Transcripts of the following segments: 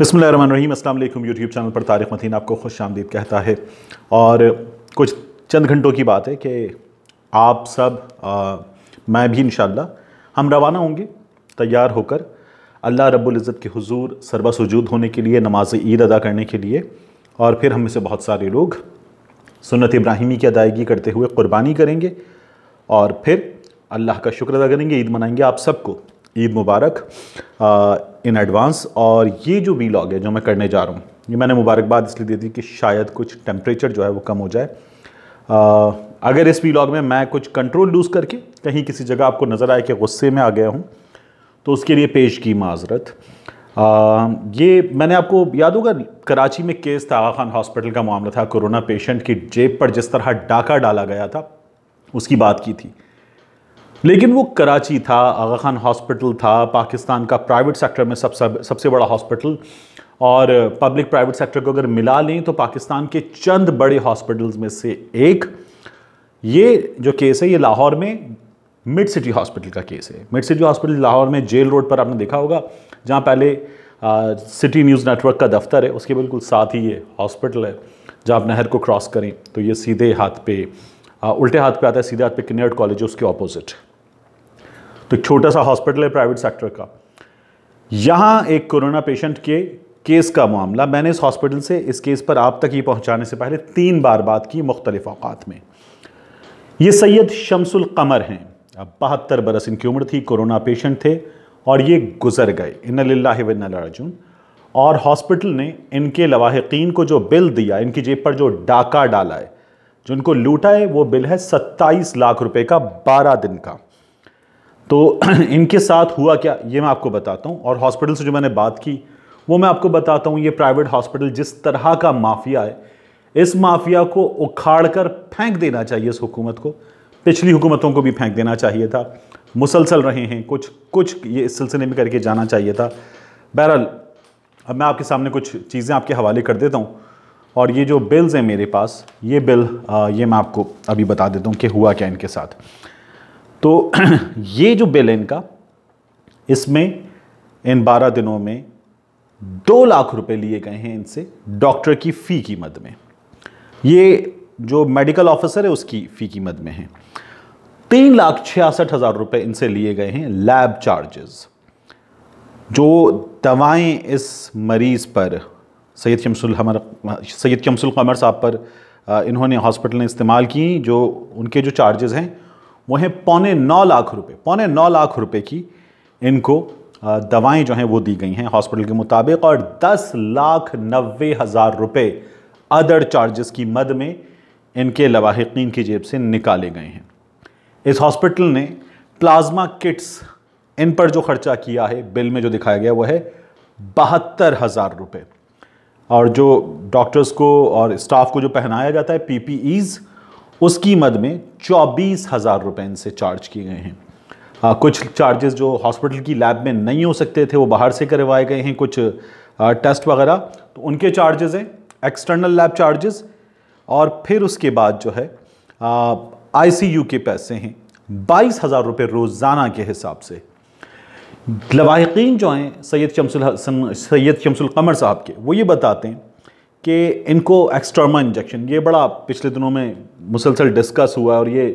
बसमिल अस्सलाम YouTube channel पर तारिक मतीन आपको खुश आमदीद कहता है और कुछ चंद घंटों की बात है कि आप सब आ, मैं भी इन हम रवाना होंगे तैयार होकर अल्लाह रब्बुल के हजूर सरबस वजूद होने के लिए नमाज ईद अदा करने के लिए और फिर हम में से बहुत सारे लोग सुनत इब्राहिमी की अदायगी करते हुए क़ुरबानी करेंगे और फिर अल्लाह का शुक्र अदा करेंगे ईद मनाएंगे आप सबको ईद मुबारक इन एडवांस और ये जो लॉग है जो मैं करने जा रहा हूँ ये मैंने मुबारकबाद इसलिए दे दी कि शायद कुछ टेम्परेचर जो है वो कम हो जाए आ, अगर इस लॉग में मैं कुछ कंट्रोल लूज़ करके कहीं किसी जगह आपको नज़र आए कि गुस्से में आ गया हूँ तो उसके लिए पेश की माजरत ये मैंने आपको याद होगा कराची में केस था आगा खान हॉस्पिटल का मामला था कोरोना पेशेंट की जेब पर जिस तरह डाका डाला गया था उसकी बात की थी लेकिन वो कराची था आगा खान हॉस्पिटल था पाकिस्तान का प्राइवेट सेक्टर में सब, सब सबसे बड़ा हॉस्पिटल और पब्लिक प्राइवेट सेक्टर को अगर मिला लें तो पाकिस्तान के चंद बड़े हॉस्पिटल्स में से एक ये जो केस है ये लाहौर में मिड सिटी हॉस्पिटल का केस है मिड सिटी हॉस्पिटल लाहौर में जेल रोड पर आपने देखा होगा जहाँ पहले आ, सिटी न्यूज़ नेटवर्क का दफ्तर है उसके बिल्कुल साथ ही ये हॉस्पिटल है जहाँ आप नहर को क्रॉस करें तो ये सीधे हाथ पे आ, उल्टे हाथ पे आता है सीधे हाथ पे किनेट कॉलेज है उसके ऑपोजिट तो एक छोटा सा हॉस्पिटल है प्राइवेट सेक्टर का यहाँ एक कोरोना पेशेंट के केस का मामला मैंने इस हॉस्पिटल से इस केस पर आप तक ये पहुँचाने से पहले तीन बार बात की मुख्तलिफ अवकात में ये सैयद शमसुल कमर हैं अब बहत्तर बरस इनकी उम्र थी कोरोना पेशेंट थे और ये गुजर गए इन लाजुन अर्जुन और हॉस्पिटल ने इनके लवाहकिन को जो बिल दिया इनकी जेब पर जो डाका डाला है जिनको लूटा है वो बिल है सत्ताईस लाख रुपए का बारह दिन का तो इनके साथ हुआ क्या ये मैं आपको बताता हूँ और हॉस्पिटल से जो मैंने बात की वो मैं आपको बताता हूँ ये प्राइवेट हॉस्पिटल जिस तरह का माफिया है इस माफिया को उखाड़ कर फेंक देना चाहिए इस हुकूमत को पिछली हुकूमतों को भी फेंक देना चाहिए था मुसलसल रहे हैं कुछ कुछ ये इस सिलसिले में करके जाना चाहिए था बहरहाल अब मैं आपके सामने कुछ चीज़ें आपके हवाले कर देता हूँ और ये जो बिल्स हैं मेरे पास ये बिल आ, ये मैं आपको अभी बता देता हूँ कि हुआ क्या इनके साथ तो ये जो बिल इनका इसमें इन बारह दिनों में दो लाख रुपए लिए गए हैं इनसे डॉक्टर की फ़ी की मद में ये जो मेडिकल ऑफिसर है उसकी फ़ी की मद में है तीन लाख छियासठ हज़ार रुपये इनसे लिए गए हैं लैब चार्जेस जो दवाएं इस मरीज़ पर सैयद शमसुल हमर सैयद शमसुल कमर साहब पर इन्होंने हॉस्पिटल ने इस्तेमाल की जो उनके जो चार्जेस हैं वह पौने नौ लाख रुपए पौने नौ लाख रुपए की इनको दवाएं जो हैं वो दी गई हैं हॉस्पिटल के मुताबिक और दस लाख नबे हज़ार रुपये अदर चार्जेस की मद में इनके लवाहिकीन की जेब से निकाले गए हैं इस हॉस्पिटल ने प्लाज्मा किट्स इन पर जो खर्चा किया है बिल में जो दिखाया गया वो है बहत्तर हज़ार रुपये और जो डॉक्टर्स को और स्टाफ को जो पहनाया जाता है ईज उस कीमत में चौबीस हज़ार रुपये इनसे चार्ज किए गए हैं आ, कुछ चार्जेस जो हॉस्पिटल की लैब में नहीं हो सकते थे वो बाहर से करवाए गए हैं कुछ आ, टेस्ट वगैरह तो उनके चार्जेस हैं एक्सटर्नल लैब चार्जेस और फिर उसके बाद जो है आईसीयू के पैसे हैं बाईस हज़ार रुपये रोज़ाना के हिसाब से लवाकिन जो हैं सैद शमसन हसन सैयद कमर साहब के वो ये बताते हैं कि इनको एक्स्ट्रामा इंजेक्शन ये बड़ा पिछले दिनों में मुसलसल डिस्कस हुआ और ये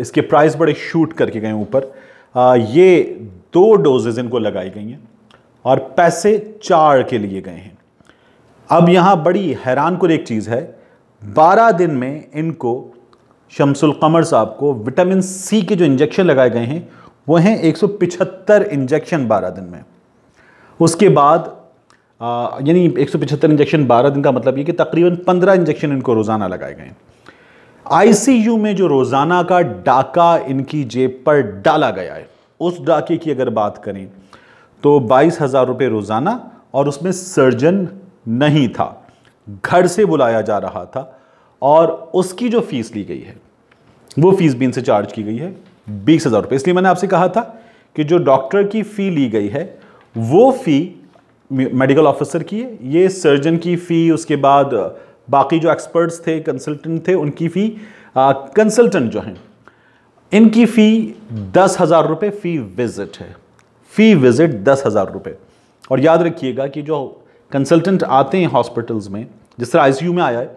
इसके प्राइस बड़े शूट करके गए ऊपर ये दो डोजेज़ इनको लगाई गई हैं और पैसे चार के लिए गए हैं अब यहाँ बड़ी हैरान कर एक चीज़ है बारह दिन में इनको शमसुल कमर साहब को विटामिन सी के जो इंजेक्शन लगाए गए हैं वह हैं 175 इंजेक्शन 12 दिन में उसके बाद यानी एक इंजेक्शन 12 दिन का मतलब ये कि तकरीबन 15 इंजेक्शन इनको रोज़ाना लगाए गए आईसीयू में जो रोज़ाना का डाका इनकी जेब पर डाला गया है उस डाके की अगर बात करें तो बाईस हज़ार रुपये रोज़ाना और उसमें सर्जन नहीं था घर से बुलाया जा रहा था और उसकी जो फीस ली गई है वो फीस भी इनसे चार्ज की गई है बीस हज़ार रुपये इसलिए मैंने आपसे कहा था कि जो डॉक्टर की फ़ी ली गई है वो फ़ी मेडिकल ऑफिसर की है ये सर्जन की फ़ी उसके बाद बाकी जो एक्सपर्ट्स थे कंसल्टेंट थे उनकी फ़ी कंसल्टेंट जो हैं इनकी फ़ी दस हज़ार रुपये फ़ी विज़िट है फ़ी विज़िट दस हज़ार रुपये और याद रखिएगा कि जो कंसल्टेंट आते हैं हॉस्पिटल्स में जिस तरह आईसीयू में आया है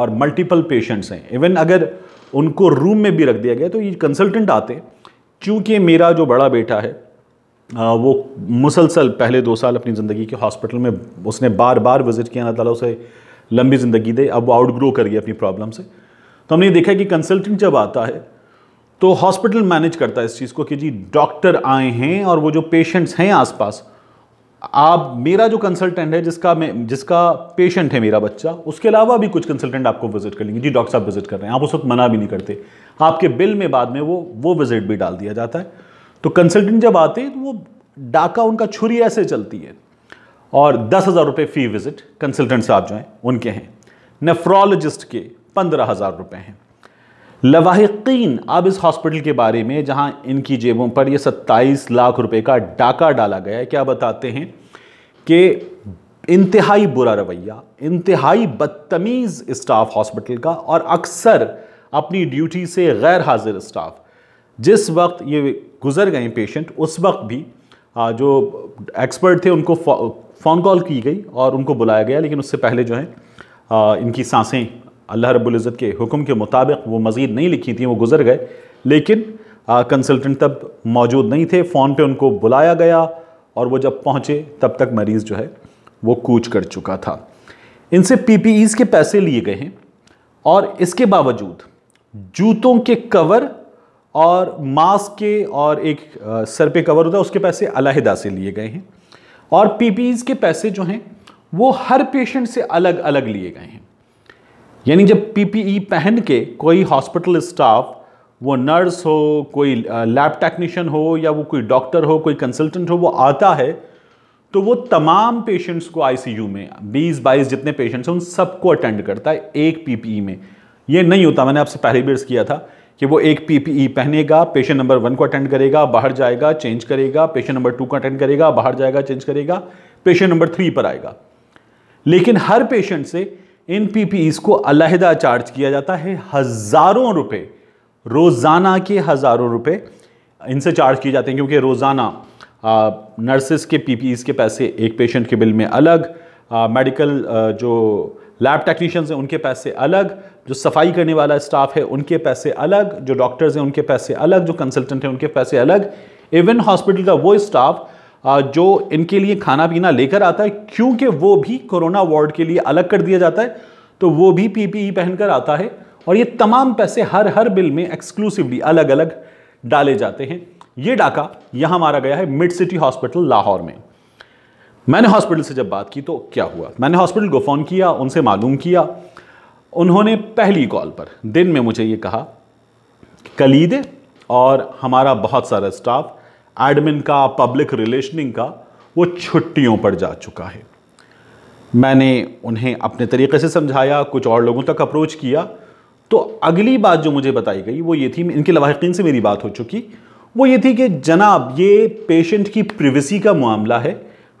और मल्टीपल पेशेंट्स हैं इवन अगर उनको रूम में भी रख दिया गया तो ये कंसल्टेंट आते हैं चूँकि मेरा जो बड़ा बेटा है वो मुसलसल पहले दो साल अपनी ज़िंदगी के हॉस्पिटल में उसने बार बार विज़िट किया अल्लाह ताला उसे लंबी ज़िंदगी दे अब वो आउट ग्रो कर गया अपनी प्रॉब्लम से तो हमने देखा कि कंसल्टेंट जब आता है तो हॉस्पिटल मैनेज करता है इस चीज़ को कि जी डॉक्टर आए हैं और वो जो पेशेंट्स हैं आसपास आप मेरा जो कंसल्टेंट है जिसका मैं जिसका पेशेंट है मेरा बच्चा उसके अलावा भी कुछ कंसल्टेंट आपको विजिट कर लेंगे जी डॉक्टर साहब विजिट कर रहे हैं आप उस वक्त मना भी नहीं करते आपके बिल में बाद में वो वो विजिट भी डाल दिया जाता है तो कंसल्टेंट जब आते हैं तो वो डाका उनका छुरी ऐसे चलती है और दस हज़ार रुपये फ़ी विज़िट कंसल्टेंट साहब जो हैं उनके हैं नेफ्रोलॉजिस्ट के पंद्रह हज़ार रुपये हैं लवाहिकीन अब इस हॉस्पिटल के बारे में जहां इनकी जेबों पर ये सत्ताईस लाख रुपए का डाका डाला गया है क्या बताते हैं कि इंतहाई बुरा रवैया इंतहाई बदतमीज़ स्टाफ हॉस्पिटल का और अक्सर अपनी ड्यूटी से गैर हाजिर स्टाफ जिस वक्त ये गुजर गए पेशेंट उस वक्त भी जो एक्सपर्ट थे उनको फ़ोन कॉल की गई और उनको बुलाया गया लेकिन उससे पहले जो है इनकी सांसें अल्लाह रब्ज़त के हुक्म के मुताबिक वो मज़ीद नहीं लिखी थी वो गुज़र गए लेकिन कंसल्टेंट तब मौजूद नहीं थे फ़ोन पे उनको बुलाया गया और वो जब पहुँचे तब तक मरीज़ जो है वो कूच कर चुका था इनसे पी के पैसे लिए गए हैं और इसके बावजूद जूतों के कवर और मास्क के और एक सर पे कवर होता है उसके पैसे अलहदा से लिए गए हैं और पीपीज के पैसे जो हैं वो हर पेशेंट से अलग अलग लिए गए हैं यानी जब पीपीई e पहन के कोई हॉस्पिटल स्टाफ वो नर्स हो कोई लैब टेक्नीशियन हो या वो कोई डॉक्टर हो कोई कंसल्टेंट हो वो आता है तो वो तमाम पेशेंट्स को आईसीयू में 20-22 जितने पेशेंट्स हैं उन सबको अटेंड करता है एक पीपीई e में ये नहीं होता मैंने आपसे पहले भी किया था कि वो एक पीपीई e पहनेगा पेशेंट नंबर वन को अटेंड करेगा बाहर जाएगा चेंज करेगा पेशेंट नंबर टू को अटेंड करेगा बाहर जाएगा चेंज करेगा पेशेंट नंबर थ्री पर आएगा लेकिन हर पेशेंट से इन पीपीईज को अलहदा चार्ज किया जाता है हज़ारों रुपए रोज़ाना के हज़ारों रुपए इनसे चार्ज किए जाते हैं क्योंकि रोज़ाना नर्सिस के पीपीईज के पैसे एक पेशेंट के बिल में अलग मेडिकल जो लैब टेक्नीशियंस हैं उनके पैसे अलग जो सफाई करने वाला स्टाफ है उनके पैसे अलग जो डॉक्टर्स हैं उनके पैसे अलग जो कंसल्टेंट हैं उनके पैसे अलग इवन हॉस्पिटल का वो स्टाफ जो इनके लिए खाना पीना लेकर आता है क्योंकि वो भी कोरोना वार्ड के लिए अलग कर दिया जाता है तो वो भी पीपीई e पहनकर आता है और ये तमाम पैसे हर हर बिल में एक्सक्लूसिवली अलग अलग डाले जाते हैं ये डाका यहाँ मारा गया है मिड सिटी हॉस्पिटल लाहौर में मैंने हॉस्पिटल से जब बात की तो क्या हुआ मैंने हॉस्पिटल को फ़ोन किया उनसे मालूम किया उन्होंने पहली कॉल पर दिन में मुझे ये कहा कलीदे और हमारा बहुत सारा स्टाफ एडमिन का पब्लिक रिलेशनिंग का वो छुट्टियों पर जा चुका है मैंने उन्हें अपने तरीके से समझाया कुछ और लोगों तक अप्रोच किया तो अगली बात जो मुझे बताई गई वो ये थी इनके लवाकिन से मेरी बात हो चुकी वो ये थी कि जनाब ये पेशेंट की प्रिवेसी का मामला है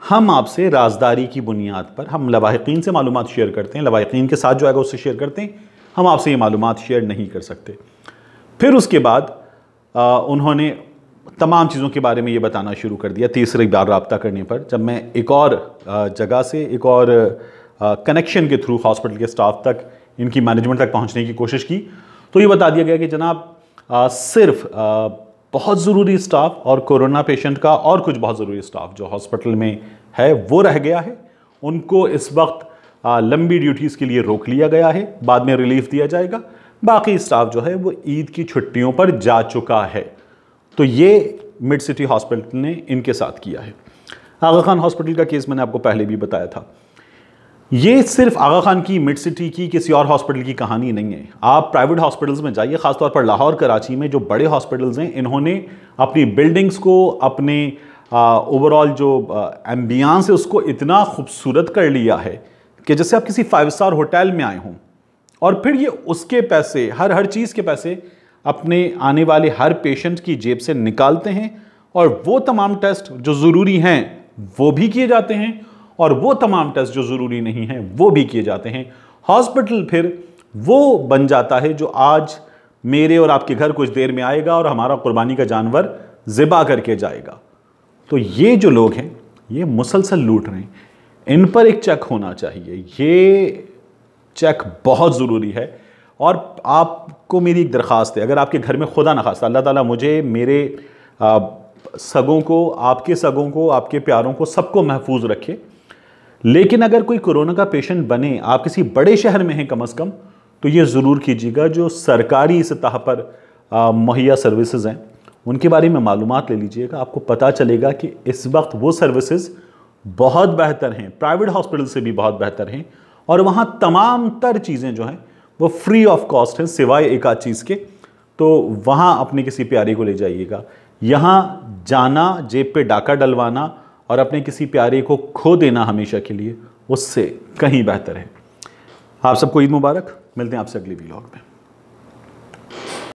हम आपसे राजदारी की बुनियाद पर हम लवाकिन से मालूम शेयर करते हैं लवाकिन के साथ जो आएगा उससे शेयर करते हैं हम आपसे ये मालूम शेयर नहीं कर सकते फिर उसके बाद आ, उन्होंने तमाम चीज़ों के बारे में ये बताना शुरू कर दिया तीसरे बार रबता करने पर जब मैं एक और जगह से एक और कनेक्शन के थ्रू हॉस्पिटल के स्टाफ तक इनकी मैनेजमेंट तक पहुंचने की कोशिश की तो ये बता दिया गया कि जनाब सिर्फ आ, बहुत ज़रूरी स्टाफ और कोरोना पेशेंट का और कुछ बहुत ज़रूरी स्टाफ जो हॉस्पिटल में है वो रह गया है उनको इस वक्त लंबी ड्यूटीज़ के लिए रोक लिया गया है बाद में रिलीफ दिया जाएगा बाकी स्टाफ जो है वो ईद की छुट्टियों पर जा चुका है तो ये मिड सिटी हॉस्पिटल ने इनके साथ किया है आगा खान हॉस्पिटल का केस मैंने आपको पहले भी बताया था ये सिर्फ आगा खान की मिड सिटी की किसी और हॉस्पिटल की कहानी नहीं है आप प्राइवेट हॉस्पिटल्स में जाइए खासतौर पर लाहौर कराची में जो बड़े हॉस्पिटल्स हैं इन्होंने अपनी बिल्डिंग्स को अपने ओवरऑल जो एम्बियांस है उसको इतना खूबसूरत कर लिया है कि जैसे आप किसी फाइव स्टार होटल में आए हों और फिर ये उसके पैसे हर हर चीज़ के पैसे अपने आने वाले हर पेशेंट की जेब से निकालते हैं और वो तमाम टेस्ट जो ज़रूरी हैं वो भी किए जाते हैं और वो तमाम टेस्ट जो ज़रूरी नहीं हैं वो भी किए जाते हैं हॉस्पिटल फिर वो बन जाता है जो आज मेरे और आपके घर कुछ देर में आएगा और हमारा कुर्बानी का जानवर ज़िबा करके जाएगा तो ये जो लोग हैं ये मुसलसल लूट रहे हैं इन पर एक चेक होना चाहिए ये चेक बहुत ज़रूरी है और आपको मेरी एक दरख्वास्त है अगर आपके घर में खुदा ना खास्ता अल्लाह ताला मुझे मेरे आ, सगों को आपके सगों को आपके प्यारों को सबको महफूज रखे लेकिन अगर कोई कोरोना का पेशेंट बने आप किसी बड़े शहर में हैं कम अज़ कम तो ये ज़रूर कीजिएगा जो सरकारी सतह पर मुहैया सर्विसेज हैं उनके बारे में मालूम ले लीजिएगा आपको पता चलेगा कि इस वक्त वो सर्विसेज बहुत बेहतर हैं प्राइवेट हॉस्पिटल से भी बहुत बेहतर हैं और वहाँ तमाम तर चीज़ें जो हैं वो फ्री ऑफ कॉस्ट हैं सिवाय एक आध चीज़ के तो वहाँ अपने किसी प्यारे को ले जाइएगा यहाँ जाना जेब पे डाका डलवाना और अपने किसी प्यारे को खो देना हमेशा के लिए उससे कहीं बेहतर है आप सबको ईद मुबारक मिलते हैं आपसे अगले व्लॉग में